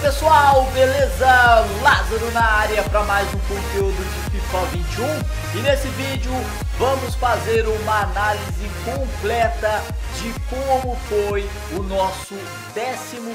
pessoal, beleza? Lázaro na área para mais um conteúdo de FIFA 21 e nesse vídeo vamos fazer uma análise completa de como foi o nosso 11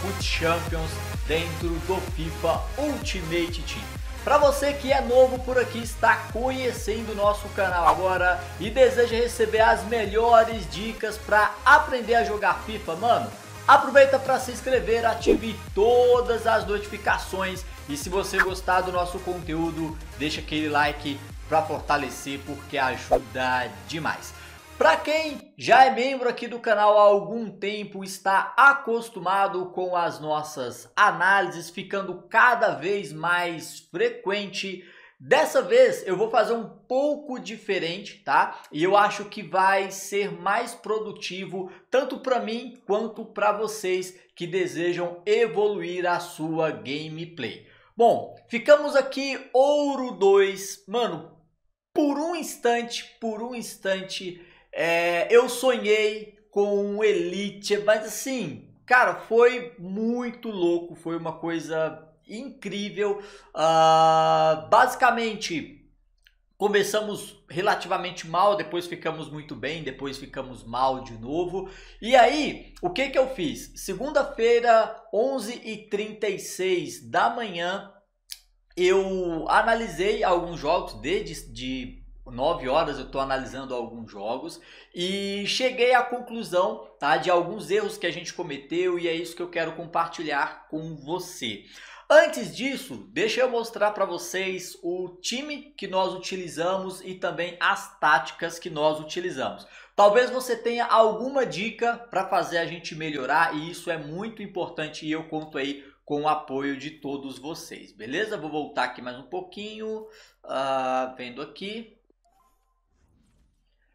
Foot Champions dentro do FIFA Ultimate Team. Para você que é novo por aqui, está conhecendo o nosso canal agora e deseja receber as melhores dicas para aprender a jogar FIFA, mano, Aproveita para se inscrever, ative todas as notificações e se você gostar do nosso conteúdo, deixa aquele like para fortalecer porque ajuda demais. Para quem já é membro aqui do canal há algum tempo, está acostumado com as nossas análises, ficando cada vez mais frequente Dessa vez eu vou fazer um pouco diferente, tá? E eu acho que vai ser mais produtivo tanto para mim quanto para vocês que desejam evoluir a sua gameplay. Bom, ficamos aqui Ouro 2. Mano, por um instante, por um instante, é, eu sonhei com um Elite, mas assim, cara, foi muito louco, foi uma coisa incrível. Uh, basicamente, começamos relativamente mal, depois ficamos muito bem, depois ficamos mal de novo. E aí, o que, que eu fiz? Segunda-feira, 11h36 da manhã, eu analisei alguns jogos de, de 9 horas eu estou analisando alguns jogos e cheguei à conclusão tá, de alguns erros que a gente cometeu e é isso que eu quero compartilhar com você. Antes disso, deixa eu mostrar para vocês o time que nós utilizamos e também as táticas que nós utilizamos. Talvez você tenha alguma dica para fazer a gente melhorar e isso é muito importante e eu conto aí com o apoio de todos vocês, beleza? Vou voltar aqui mais um pouquinho, uh, vendo aqui,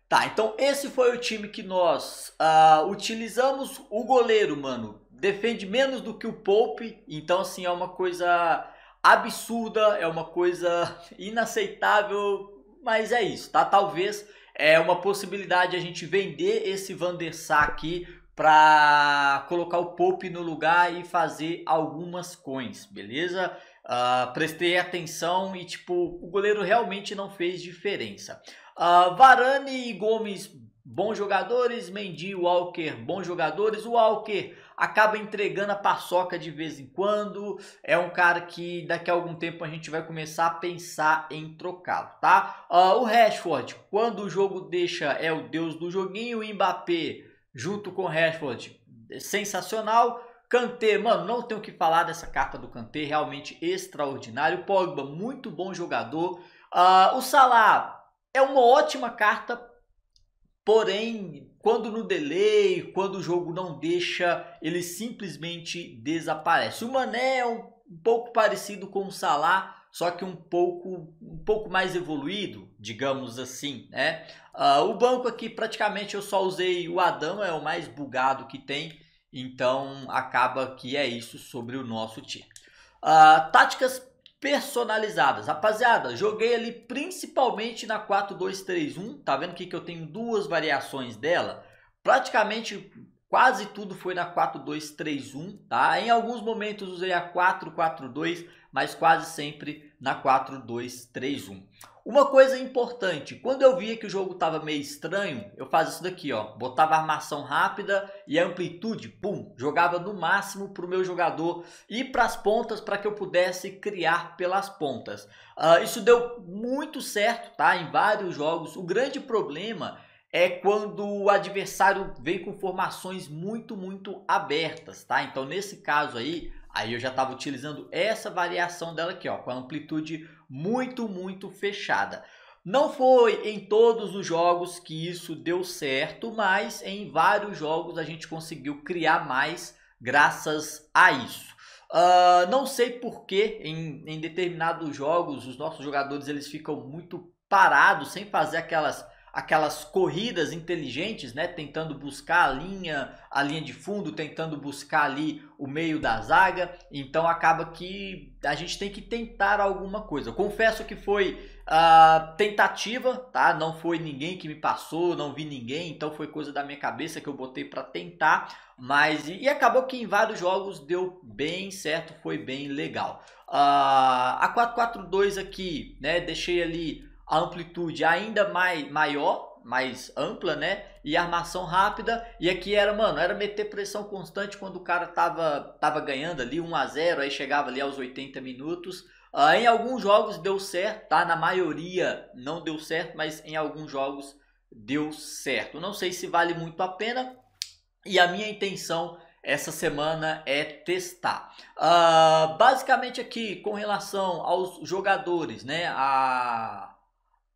Tá, então esse foi o time que nós uh, utilizamos. O goleiro, mano, defende menos do que o Pope. Então, assim, é uma coisa absurda, é uma coisa inaceitável. Mas é isso, tá? Talvez é uma possibilidade a gente vender esse Van der aqui para colocar o Pope no lugar e fazer algumas coins, beleza? Uh, prestei atenção e, tipo, o goleiro realmente não fez diferença. Uh, Varane e Gomes, bons jogadores. Mendy e Walker, bons jogadores. O Walker acaba entregando a paçoca de vez em quando. É um cara que daqui a algum tempo a gente vai começar a pensar em trocá-lo, tá? Uh, o Rashford, quando o jogo deixa, é o deus do joguinho. O Mbappé, junto com o Rashford, sensacional. Kanté, mano, não tenho o que falar dessa carta do Kanté, realmente extraordinário. Pogba, muito bom jogador. Uh, o Salah é uma ótima carta, porém, quando no delay, quando o jogo não deixa, ele simplesmente desaparece. O Mané é um, pouco parecido com o Salah, só que um pouco, um pouco mais evoluído, digamos assim, né? Uh, o banco aqui praticamente eu só usei o Adão, é o mais bugado que tem. Então acaba que é isso sobre o nosso time. Uh, táticas personalizadas. Rapaziada, joguei ali principalmente na 4-2-3-1. Tá vendo aqui que eu tenho duas variações dela? Praticamente quase tudo foi na 4-2-3-1, tá? Em alguns momentos usei a 4-4-2, mas quase sempre na 4-2-3-1. Uma coisa importante, quando eu via que o jogo estava meio estranho, eu fazia isso daqui, ó, botava armação rápida e amplitude, pum, jogava no máximo para o meu jogador e para as pontas para que eu pudesse criar pelas pontas. Uh, isso deu muito certo, tá? Em vários jogos. O grande problema é quando o adversário vem com formações muito, muito abertas, tá? Então, nesse caso aí, Aí eu já estava utilizando essa variação dela aqui, ó, com a amplitude muito, muito fechada. Não foi em todos os jogos que isso deu certo, mas em vários jogos a gente conseguiu criar mais graças a isso. Uh, não sei porque em, em determinados jogos os nossos jogadores eles ficam muito parados, sem fazer aquelas aquelas corridas inteligentes, né? Tentando buscar a linha, a linha de fundo, tentando buscar ali o meio da zaga. Então acaba que a gente tem que tentar alguma coisa. Eu confesso que foi uh, tentativa, tá? Não foi ninguém que me passou, não vi ninguém, então foi coisa da minha cabeça que eu botei para tentar. Mas e, acabou que em vários jogos deu bem certo, foi bem legal. Uh, a 442 aqui, né? Deixei ali a amplitude ainda mais, maior, mais ampla, né? E armação rápida. E aqui era, mano, era meter pressão constante quando o cara tava, tava ganhando ali 1 a 0 aí chegava ali aos 80 minutos. Uh, em alguns jogos deu certo, tá? Na maioria não deu certo, mas em alguns jogos deu certo. Não sei se vale muito a pena. E a minha intenção essa semana é testar. Uh, basicamente aqui com relação aos jogadores, né? A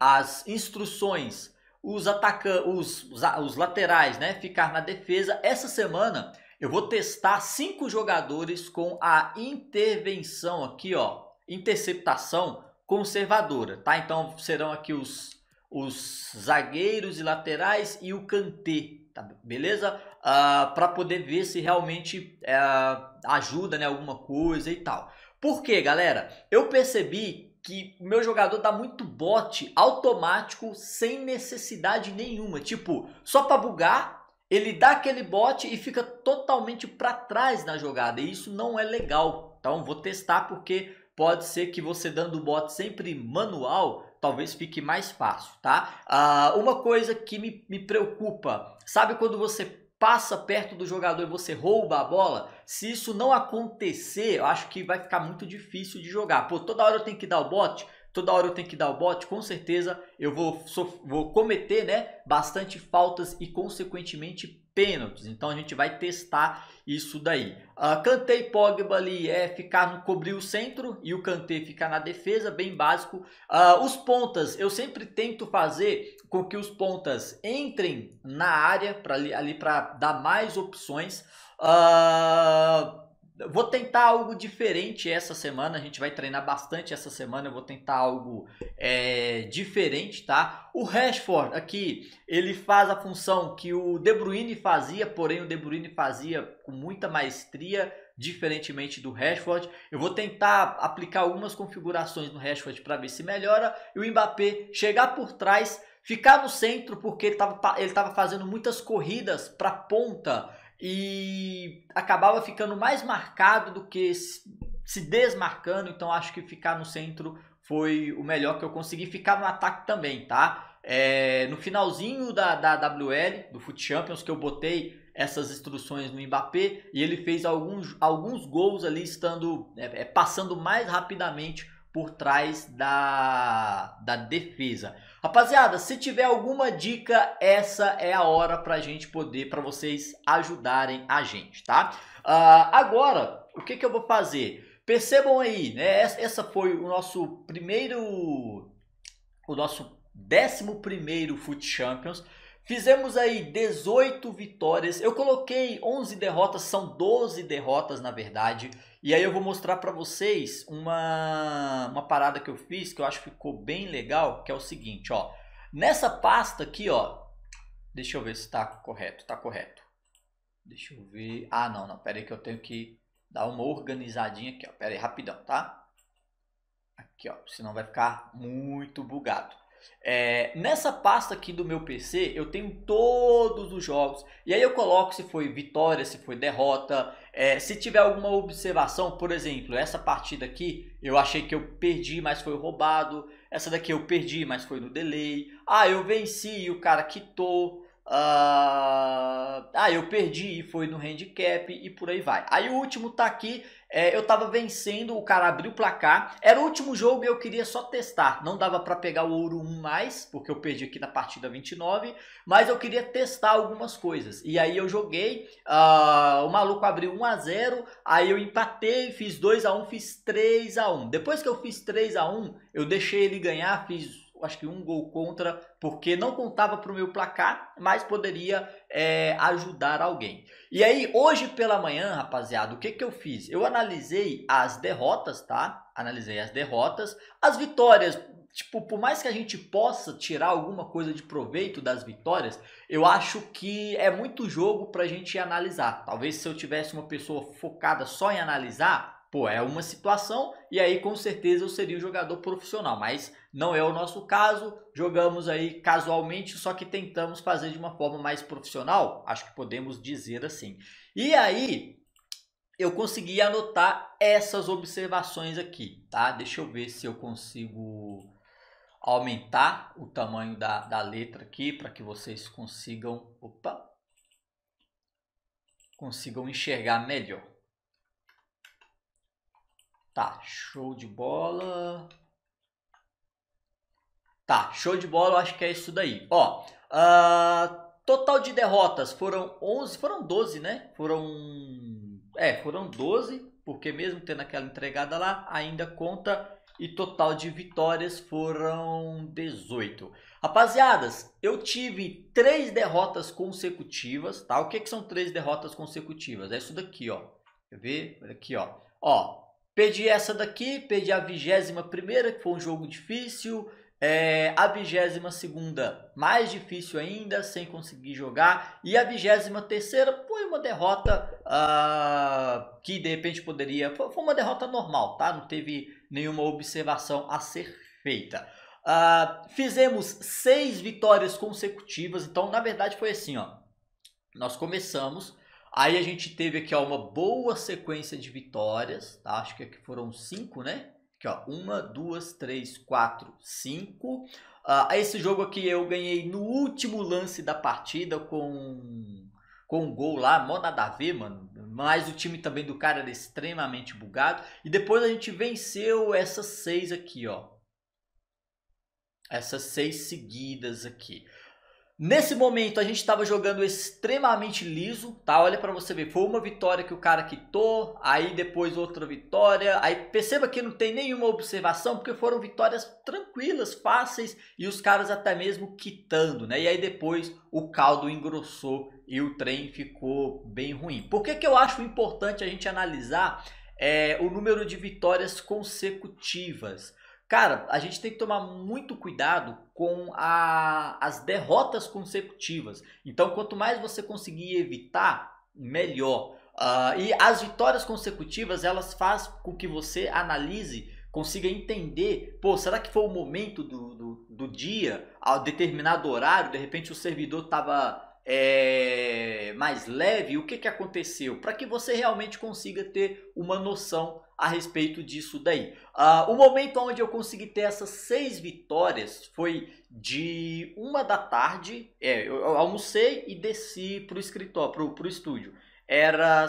as instruções, os, atacantes, os, os, os laterais né, ficar na defesa, essa semana eu vou testar cinco jogadores com a intervenção aqui, ó, interceptação conservadora, tá? Então serão aqui os, os zagueiros e laterais e o cante, tá? Beleza? Uh, ah, para poder ver se realmente uh, ajuda, né, alguma coisa e tal. Por quê, galera? Eu percebi que meu jogador dá muito bote automático sem necessidade nenhuma. Tipo, só para bugar, ele dá aquele bote e fica totalmente para trás na jogada. E isso não é legal. Então vou testar porque pode ser que você dando o bote sempre manual, talvez fique mais fácil, tá? Ah, uma coisa que me, me preocupa, sabe quando você passa perto do jogador e você rouba a bola, se isso não acontecer, eu acho que vai ficar muito difícil de jogar. Pô, toda hora eu tenho que dar o bote, toda hora eu tenho que dar o bote, com certeza eu vou, vou cometer né, bastante faltas e, consequentemente, pênaltis. Então a gente vai testar isso daí. Uh, ah, cantei Pogba ali é ficar no cobrir o centro e o Kanté ficar na defesa, bem básico. Uh, os pontas, eu sempre tento fazer com que os pontas entrem na área para ali, ali para dar mais opções. Uh, vou tentar algo diferente essa semana. A gente vai treinar bastante essa semana. Eu vou tentar algo é, diferente, tá? O Rashford aqui, ele faz a função que o De Bruyne fazia, porém o De Bruyne fazia com muita maestria, diferentemente do Rashford. Eu vou tentar aplicar algumas configurações no Rashford para ver se melhora. E o Mbappé chegar por trás, ficar no centro, porque ele estava fazendo muitas corridas para ponta e acabava ficando mais marcado do que se desmarcando, então acho que ficar no centro foi o melhor que eu consegui ficar no ataque também, tá? É, no finalzinho da, da WL, do Foot Champions, que eu botei essas instruções no Mbappé e ele fez alguns, alguns gols ali estando é, é passando mais rapidamente por trás da, da defesa. Rapaziada, se tiver alguma dica, essa é a hora para a gente poder, para vocês ajudarem a gente, tá? Uh, agora, o que, que eu vou fazer? Percebam aí, né? Essa foi o nosso primeiro, o nosso décimo primeiro Foot Champions. Fizemos aí 18 vitórias. Eu coloquei 11 derrotas, são 12 derrotas na verdade. E aí eu vou mostrar para vocês uma uma parada que eu fiz que eu acho que ficou bem legal, que é o seguinte, ó. Nessa pasta aqui, ó. Deixa eu ver se tá correto, tá correto. Deixa eu ver. Ah, não, não, pera aí que eu tenho que dar uma organizadinha aqui, ó. Pera aí, rapidão, tá? Aqui, ó, senão vai ficar muito bugado. É, nessa pasta aqui do meu PC eu tenho todos os jogos e aí eu coloco se foi vitória, se foi derrota, é, se tiver alguma observação, por exemplo, essa partida aqui eu achei que eu perdi, mas foi roubado, essa daqui eu perdi, mas foi no delay, ah, eu venci e o cara quitou, ah, ah eu perdi e foi no handicap e por aí vai. Aí o último tá aqui é, eu tava vencendo, o cara abriu o placar. Era o último jogo e eu queria só testar. Não dava para pegar o ouro 1 mais, porque eu perdi aqui na partida 29. Mas eu queria testar algumas coisas. E aí eu joguei, uh, o maluco abriu 1 a 0 aí eu empatei, fiz 2 a 1 fiz 3 a 1 Depois que eu fiz 3 a 1 eu deixei ele ganhar, fiz acho que um gol contra, porque não contava para o meu placar, mas poderia é, ajudar alguém. E aí, hoje pela manhã, rapaziada, o que, que eu fiz? Eu analisei as derrotas, tá? Analisei as derrotas, as vitórias. Tipo, por mais que a gente possa tirar alguma coisa de proveito das vitórias, eu acho que é muito jogo para a gente analisar. Talvez se eu tivesse uma pessoa focada só em analisar, Pô, é uma situação e aí com certeza eu seria um jogador profissional, mas não é o nosso caso. Jogamos aí casualmente, só que tentamos fazer de uma forma mais profissional, acho que podemos dizer assim. E aí eu consegui anotar essas observações aqui, tá? Deixa eu ver se eu consigo aumentar o tamanho da, da letra aqui para que vocês consigam, opa, consigam enxergar melhor. Tá, show de bola. Tá, show de bola, eu acho que é isso daí. Ó, uh, total de derrotas foram 11, foram 12, né? Foram, é, foram 12, porque mesmo tendo aquela entregada lá, ainda conta e total de vitórias foram 18. Rapaziadas, eu tive três derrotas consecutivas, tá? O que, que são três derrotas consecutivas? É isso daqui, ó. Quer ver? Aqui, ó. Ó, Perdi essa daqui, perdi a vigésima primeira, que foi um jogo difícil. É, a vigésima segunda, mais difícil ainda, sem conseguir jogar. E a vigésima terceira foi uma derrota uh, que de repente poderia... Foi uma derrota normal, tá? Não teve nenhuma observação a ser feita. Uh, fizemos seis vitórias consecutivas, então na verdade foi assim, ó. Nós começamos Aí a gente teve aqui ó, uma boa sequência de vitórias, tá? acho que aqui foram cinco, né? Aqui, ó, uma, duas, três, quatro, cinco. Uh, esse jogo aqui eu ganhei no último lance da partida com, com um gol lá, mó nada a ver, mano. Mas o time também do cara era extremamente bugado. E depois a gente venceu essas seis aqui, ó. Essas seis seguidas aqui. Nesse momento a gente estava jogando extremamente liso, tá? Olha para você ver, foi uma vitória que o cara quitou, aí depois outra vitória, aí perceba que não tem nenhuma observação, porque foram vitórias tranquilas, fáceis e os caras até mesmo quitando, né? E aí depois o caldo engrossou e o trem ficou bem ruim. Por que, que eu acho importante a gente analisar é, o número de vitórias consecutivas? Cara, a gente tem que tomar muito cuidado com a, as derrotas consecutivas. Então, quanto mais você conseguir evitar, melhor. Uh, e as vitórias consecutivas, elas fazem com que você analise, consiga entender, pô, será que foi o momento do, do, do dia, a determinado horário, de repente o servidor estava é, mais leve, o que, que aconteceu? Para que você realmente consiga ter uma noção a respeito disso daí. Ah, o momento onde eu consegui ter essas seis vitórias foi de uma da tarde. É, eu almocei e desci para o escritório, para o estúdio. Era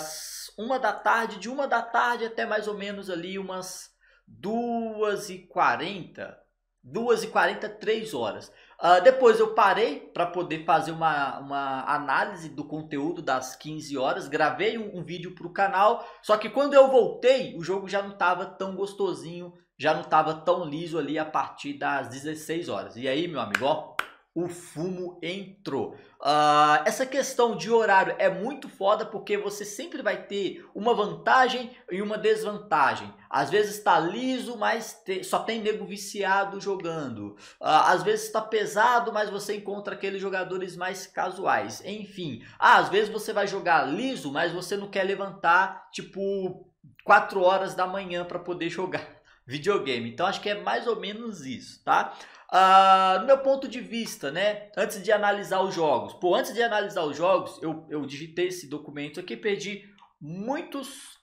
uma da tarde, de uma da tarde até mais ou menos ali umas duas e quarenta 2 e 40, 3 horas. Uh, depois eu parei para poder fazer uma, uma análise do conteúdo das 15 horas, gravei um, um vídeo para o canal, só que quando eu voltei, o jogo já não estava tão gostosinho, já não estava tão liso ali a partir das 16 horas. E aí, meu amigo, ó, o fumo entrou. Uh, essa questão de horário é muito foda porque você sempre vai ter uma vantagem e uma desvantagem. Às vezes está liso, mas te... só tem nego viciado jogando. Ah, às vezes está pesado, mas você encontra aqueles jogadores mais casuais. Enfim, ah, às vezes você vai jogar liso, mas você não quer levantar tipo 4 horas da manhã para poder jogar videogame. Então acho que é mais ou menos isso, tá? Uh, no meu ponto de vista, né? Antes de analisar os jogos. Pô, antes de analisar os jogos, eu, eu digitei esse documento aqui, perdi muitos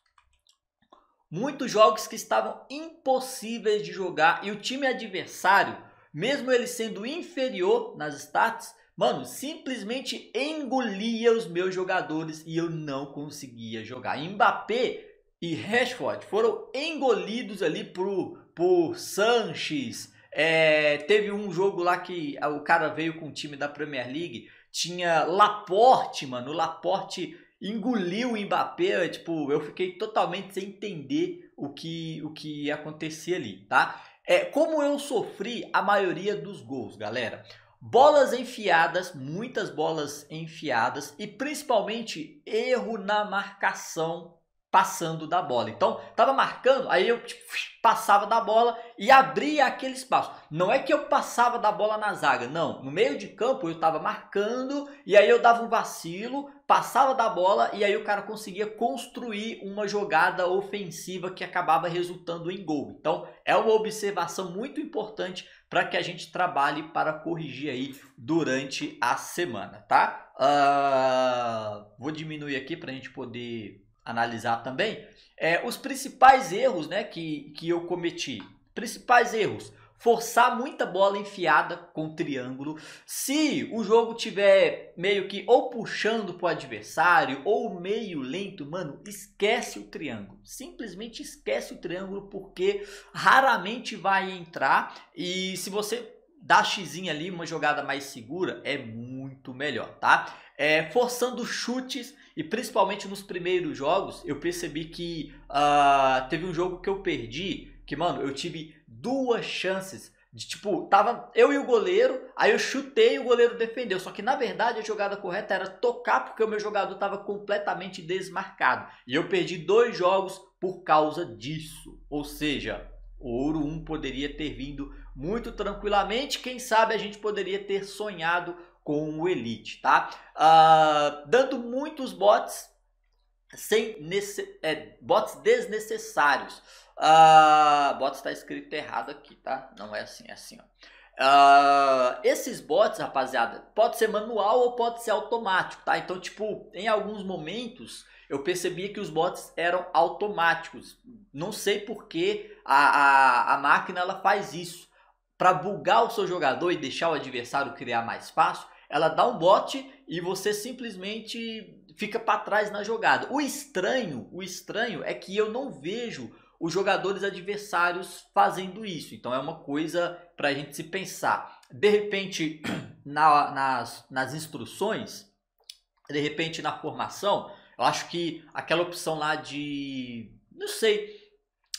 Muitos jogos que estavam impossíveis de jogar e o time adversário, mesmo ele sendo inferior nas stats, mano, simplesmente engolia os meus jogadores e eu não conseguia jogar. Mbappé e Rashford foram engolidos ali por, por Sanches. É, teve um jogo lá que o cara veio com o time da Premier League, tinha Laporte, mano, o Laporte engoliu o Mbappé, tipo, eu fiquei totalmente sem entender o que, o que ia acontecer ali, tá? É, como eu sofri a maioria dos gols, galera. Bolas enfiadas, muitas bolas enfiadas e principalmente erro na marcação passando da bola. Então, tava marcando, aí eu tipo, passava da bola e abria aquele espaço. Não é que eu passava da bola na zaga, não. No meio de campo eu estava marcando e aí eu dava um vacilo, passava da bola e aí o cara conseguia construir uma jogada ofensiva que acabava resultando em gol. Então é uma observação muito importante para que a gente trabalhe para corrigir aí durante a semana, tá? Uh, vou diminuir aqui para a gente poder analisar também, é, os principais erros né, que, que eu cometi. Principais erros. Forçar muita bola enfiada com triângulo. Se o jogo tiver meio que ou puxando para o adversário ou meio lento, mano, esquece o triângulo. Simplesmente esquece o triângulo porque raramente vai entrar. E se você dar xizinha ali, uma jogada mais segura, é muito melhor, tá? É, forçando chutes e principalmente nos primeiros jogos, eu percebi que uh, teve um jogo que eu perdi, que, mano, eu tive duas chances de tipo, tava eu e o goleiro, aí eu chutei e o goleiro defendeu. Só que na verdade a jogada correta era tocar porque o meu jogador estava completamente desmarcado. E eu perdi dois jogos por causa disso. Ou seja, o ouro 1 poderia ter vindo muito tranquilamente. Quem sabe a gente poderia ter sonhado com o Elite, tá? Uh, dando muitos bots sem nesse, é, bots desnecessários. Uh, bots está escrito errado aqui, tá? Não é assim, é assim, ó. Uh, esses bots, rapaziada, pode ser manual ou pode ser automático, tá? Então, tipo, em alguns momentos eu percebia que os bots eram automáticos. Não sei porque a, a, a máquina ela faz isso para bugar o seu jogador e deixar o adversário criar mais fácil, ela dá um bote e você simplesmente fica para trás na jogada. O estranho, o estranho é que eu não vejo os jogadores adversários fazendo isso. Então é uma coisa para a gente se pensar. De repente, na, nas, nas instruções, de repente na formação, eu acho que aquela opção lá de. Não sei.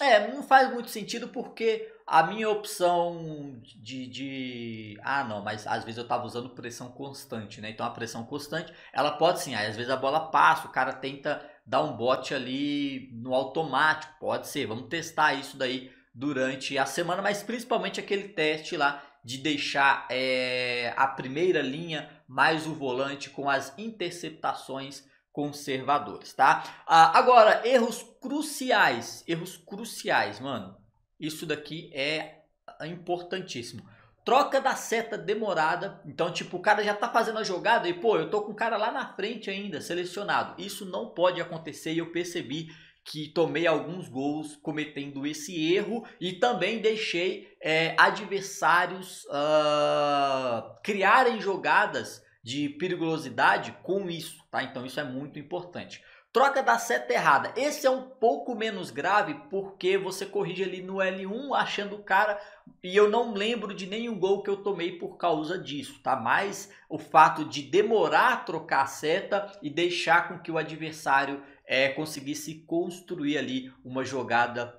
É, não faz muito sentido porque a minha opção de, de, Ah, não, mas às vezes eu tava usando pressão constante, né? Então a pressão constante, ela pode sim. Aí, às vezes a bola passa, o cara tenta dar um bote ali no automático. Pode ser. Vamos testar isso daí durante a semana, mas principalmente aquele teste lá de deixar é, a primeira linha mais o volante com as interceptações conservadores, tá? Ah, agora, erros cruciais. Erros cruciais, mano. Isso daqui é importantíssimo. Troca da seta demorada. Então, tipo, o cara já tá fazendo a jogada e, pô, eu tô com o cara lá na frente ainda, selecionado. Isso não pode acontecer e eu percebi que tomei alguns gols cometendo esse erro e também deixei é, adversários uh, criarem jogadas de perigosidade com isso, tá? Então isso é muito importante. Troca da seta errada. Esse é um pouco menos grave porque você corrige ali no L1 achando o cara e eu não lembro de nenhum gol que eu tomei por causa disso, tá? Mas o fato de demorar a trocar a seta e deixar com que o adversário é, conseguisse construir ali uma jogada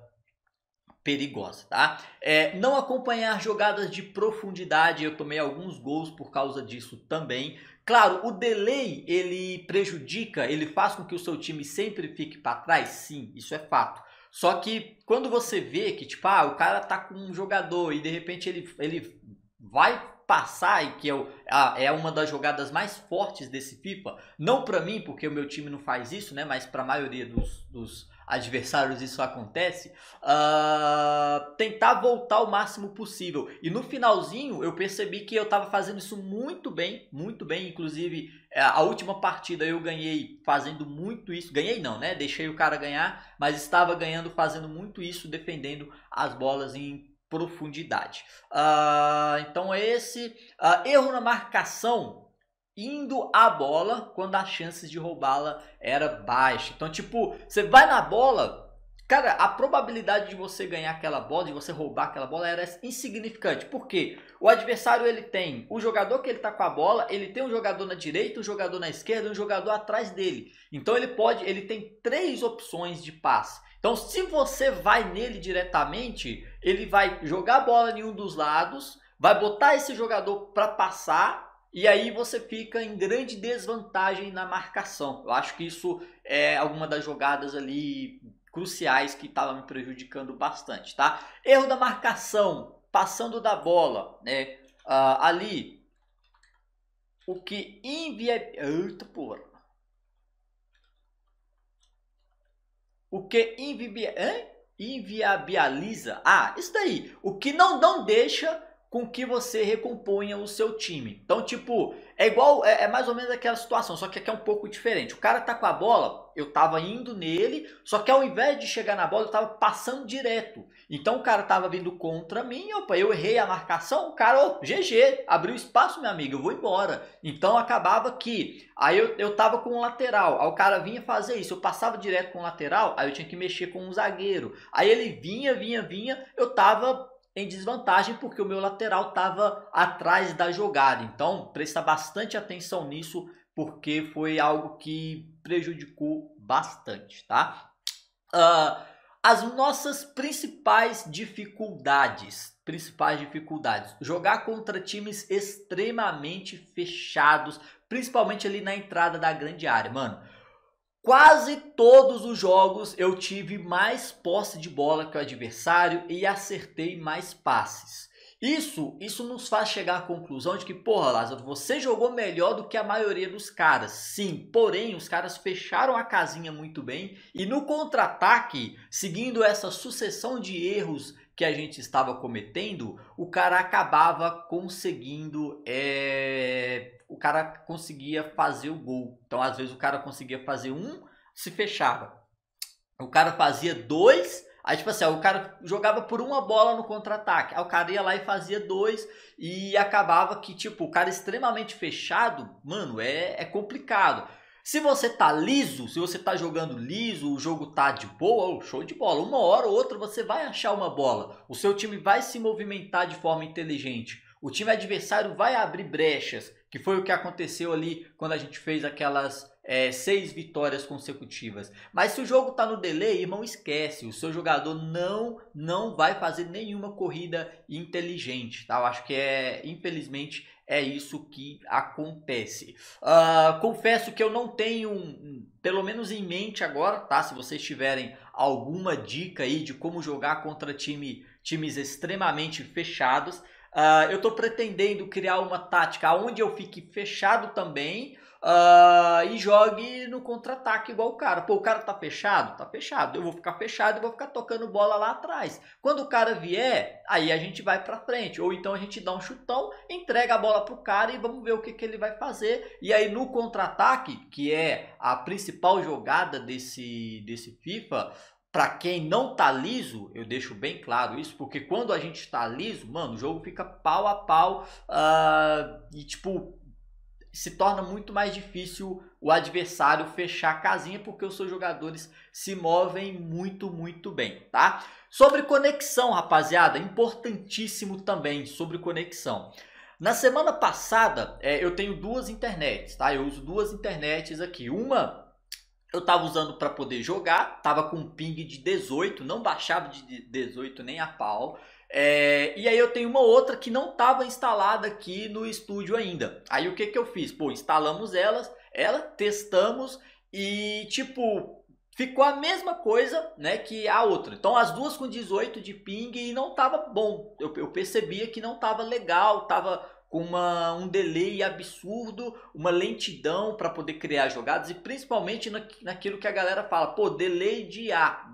perigosa, tá? É, não acompanhar jogadas de profundidade, eu tomei alguns gols por causa disso também. Claro, o delay ele prejudica, ele faz com que o seu time sempre fique para trás, sim, isso é fato. Só que quando você vê que tipo, ah, o cara tá com um jogador e de repente ele, ele vai passar e que é, é uma das jogadas mais fortes desse FIFA, não para mim, porque o meu time não faz isso, né, mas para a maioria dos, dos adversários isso acontece, uh, tentar voltar o máximo possível. E no finalzinho eu percebi que eu estava fazendo isso muito bem, muito bem. Inclusive, é, a última partida eu ganhei fazendo muito isso. Ganhei não, né? Deixei o cara ganhar, mas estava ganhando fazendo muito isso, defendendo as bolas em profundidade. Uh, então esse uh, erro na marcação indo à bola quando as chances de roubá-la era baixa. Então, tipo, você vai na bola, cara, a probabilidade de você ganhar aquela bola, de você roubar aquela bola era insignificante. Por quê? O adversário ele tem o jogador que ele tá com a bola, ele tem um jogador na direita, um jogador na esquerda, um jogador atrás dele. Então ele pode, ele tem três opções de passe. Então, se você vai nele diretamente, ele vai jogar a bola em um dos lados, vai botar esse jogador para passar e aí você fica em grande desvantagem na marcação. Eu acho que isso é alguma das jogadas ali cruciais que estava me prejudicando bastante, tá? Erro da marcação, passando da bola, né? Uh, ali, o que envia... Eita porra! O que invi... inviabiliza... Ah, isso daí. O que não, não deixa com que você recomponha o seu time. Então, tipo, é igual, é, é, mais ou menos aquela situação, só que aqui é um pouco diferente. O cara tá com a bola, eu tava indo nele, só que ao invés de chegar na bola, eu tava passando direto. Então o cara tava vindo contra mim, opa, eu errei a marcação, o cara, oh, GG, abriu espaço, meu amigo, eu vou embora. Então acabava que, aí eu, eu tava com o um lateral, aí o cara vinha fazer isso, eu passava direto com o lateral, aí eu tinha que mexer com um zagueiro. Aí ele vinha, vinha, vinha, eu tava em desvantagem porque o meu lateral estava atrás da jogada. Então, presta bastante atenção nisso porque foi algo que prejudicou bastante, tá? Uh, as nossas principais dificuldades, principais dificuldades, jogar contra times extremamente fechados, principalmente ali na entrada da grande área, mano. Quase todos os jogos eu tive mais posse de bola que o adversário e acertei mais passes. Isso, isso nos faz chegar à conclusão de que, porra, Lázaro, você jogou melhor do que a maioria dos caras. Sim, porém, os caras fecharam a casinha muito bem e no contra-ataque, seguindo essa sucessão de erros que a gente estava cometendo, o cara acabava conseguindo. É... O cara conseguia fazer o gol. Então, às vezes, o cara conseguia fazer um, se fechava. O cara fazia dois. Aí, tipo assim, o cara jogava por uma bola no contra-ataque. Aí o cara ia lá e fazia dois. E acabava que, tipo, o cara extremamente fechado, mano, é, é complicado. Se você tá liso, se você tá jogando liso, o jogo tá de boa, show de bola. Uma hora ou outra você vai achar uma bola. O seu time vai se movimentar de forma inteligente. O time adversário vai abrir brechas, que foi o que aconteceu ali quando a gente fez aquelas é, seis vitórias consecutivas. Mas se o jogo está no delay, irmão, esquece. O seu jogador não não vai fazer nenhuma corrida inteligente, tá? Eu acho que é, infelizmente, é isso que acontece. Uh, confesso que eu não tenho, pelo menos em mente agora, tá? Se vocês tiverem alguma dica aí de como jogar contra time, times extremamente fechados, uh, eu estou pretendendo criar uma tática onde eu fique fechado também, uh, e jogue no contra-ataque igual o cara. Pô, o cara tá fechado? Tá fechado. Eu vou ficar fechado e vou ficar tocando bola lá atrás. Quando o cara vier, aí a gente vai pra frente. Ou então a gente dá um chutão, entrega a bola pro cara e vamos ver o que, que ele vai fazer. E aí no contra-ataque, que é a principal jogada desse, desse FIFA, para quem não tá liso, eu deixo bem claro isso, porque quando a gente tá liso, mano, o jogo fica pau a pau uh, e tipo se torna muito mais difícil o adversário fechar a casinha porque os seus jogadores se movem muito, muito bem, tá? Sobre conexão, rapaziada, importantíssimo também sobre conexão. Na semana passada, é, eu tenho duas internets, tá? Eu uso duas internets aqui. Uma eu tava usando para poder jogar, tava com um ping de 18, não baixava de 18 nem a pau. É, e aí eu tenho uma outra que não estava instalada aqui no estúdio ainda. Aí o que, que eu fiz? Pô, instalamos elas, ela, testamos e tipo, ficou a mesma coisa né, que a outra. Então as duas com 18 de ping e não estava bom. Eu, eu percebia que não estava legal, estava com uma, um delay absurdo, uma lentidão para poder criar jogadas e principalmente na, naquilo que a galera fala, pô, delay de A,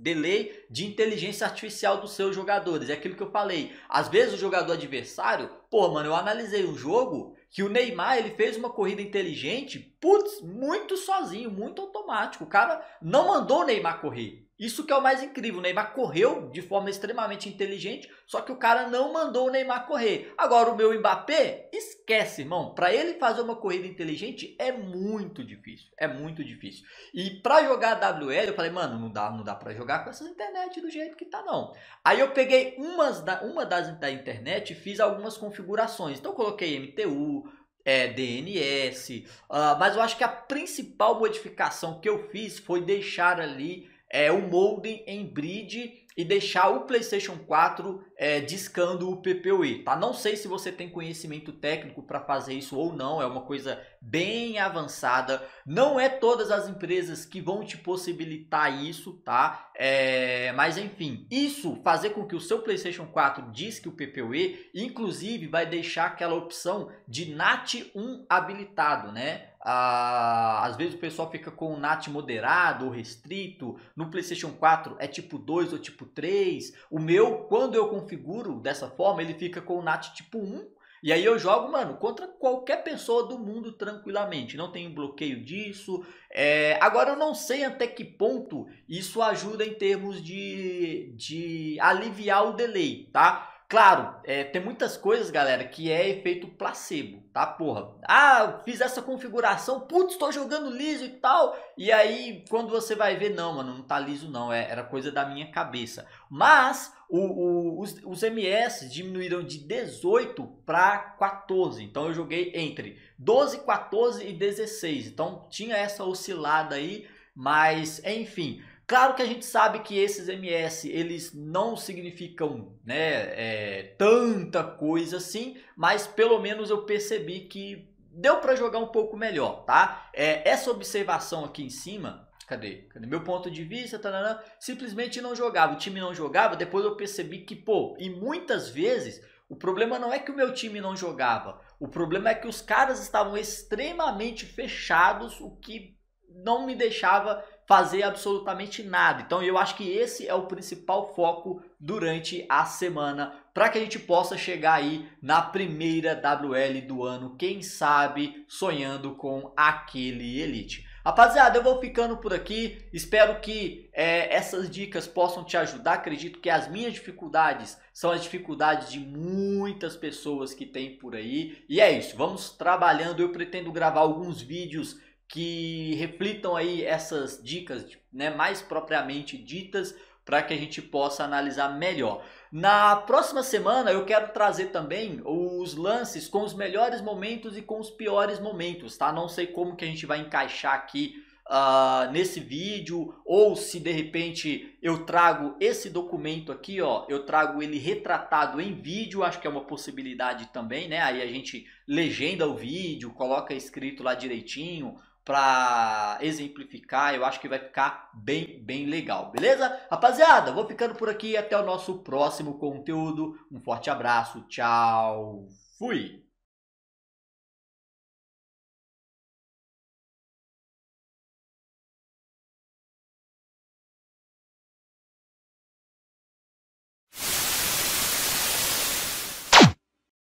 delay de inteligência artificial dos seus jogadores. É aquilo que eu falei. Às vezes o jogador adversário, pô, mano, eu analisei um jogo que o Neymar ele fez uma corrida inteligente, putz, muito sozinho, muito automático. O cara não mandou o Neymar correr. Isso que é o mais incrível. O Neymar correu de forma extremamente inteligente, só que o cara não mandou o Neymar correr. Agora o meu Mbappé, esquece, irmão. Para ele fazer uma corrida inteligente é muito difícil, é muito difícil. E para jogar WL, eu falei, mano, não dá, não dá para jogar com essa internet do jeito que tá não. Aí eu peguei umas da, uma das da internet e fiz algumas configurações. Então eu coloquei MTU, é, DNS, uh, ah, mas eu acho que a principal modificação que eu fiz foi deixar ali é, o molde em bridge e deixar o PlayStation 4 é, discando o PPUE, tá? Não sei se você tem conhecimento técnico para fazer isso ou não, é uma coisa bem avançada. Não é todas as empresas que vão te possibilitar isso, tá? É, mas enfim, isso fazer com que o seu PlayStation 4 disque o PPUE, inclusive vai deixar aquela opção de NAT 1 habilitado, né? Ah, às vezes o pessoal fica com o NAT moderado ou restrito. No PlayStation 4 é tipo 2 ou tipo 3. O meu, quando eu configuro dessa forma, ele fica com o NAT tipo 1. E aí eu jogo, mano, contra qualquer pessoa do mundo tranquilamente. Não tem bloqueio disso. É... Agora eu não sei até que ponto isso ajuda em termos de, de aliviar o delay, tá? Claro, é, tem muitas coisas, galera, que é efeito placebo, tá, porra? Ah, fiz essa configuração, putz, estou jogando liso e tal. E aí, quando você vai ver, não, mano, não tá liso não, é, era coisa da minha cabeça. Mas, o, o, os, os MS diminuíram de 18 para 14. Então, eu joguei entre 12, 14 e 16. Então, tinha essa oscilada aí, mas, enfim... Claro que a gente sabe que esses MS eles não significam né, é, tanta coisa assim, mas pelo menos eu percebi que deu para jogar um pouco melhor, tá? É, essa observação aqui em cima, cadê? cadê? Meu ponto de vista, tarana, simplesmente não jogava, o time não jogava, depois eu percebi que, pô, e muitas vezes o problema não é que o meu time não jogava, o problema é que os caras estavam extremamente fechados, o que não me deixava fazer absolutamente nada. Então eu acho que esse é o principal foco durante a semana para que a gente possa chegar aí na primeira WL do ano, quem sabe sonhando com aquele Elite. Rapaziada, eu vou ficando por aqui. Espero que é, essas dicas possam te ajudar. Acredito que as minhas dificuldades são as dificuldades de muitas pessoas que tem por aí. E é isso, vamos trabalhando. Eu pretendo gravar alguns vídeos que reflitam aí essas dicas né, mais propriamente ditas para que a gente possa analisar melhor. Na próxima semana eu quero trazer também os lances com os melhores momentos e com os piores momentos, tá? Não sei como que a gente vai encaixar aqui uh, nesse vídeo ou se de repente eu trago esse documento aqui, ó, eu trago ele retratado em vídeo, acho que é uma possibilidade também, né? Aí a gente legenda o vídeo, coloca escrito lá direitinho, para exemplificar, eu acho que vai ficar bem, bem legal, beleza? Rapaziada, vou ficando por aqui até o nosso próximo conteúdo. Um forte abraço, tchau, fui!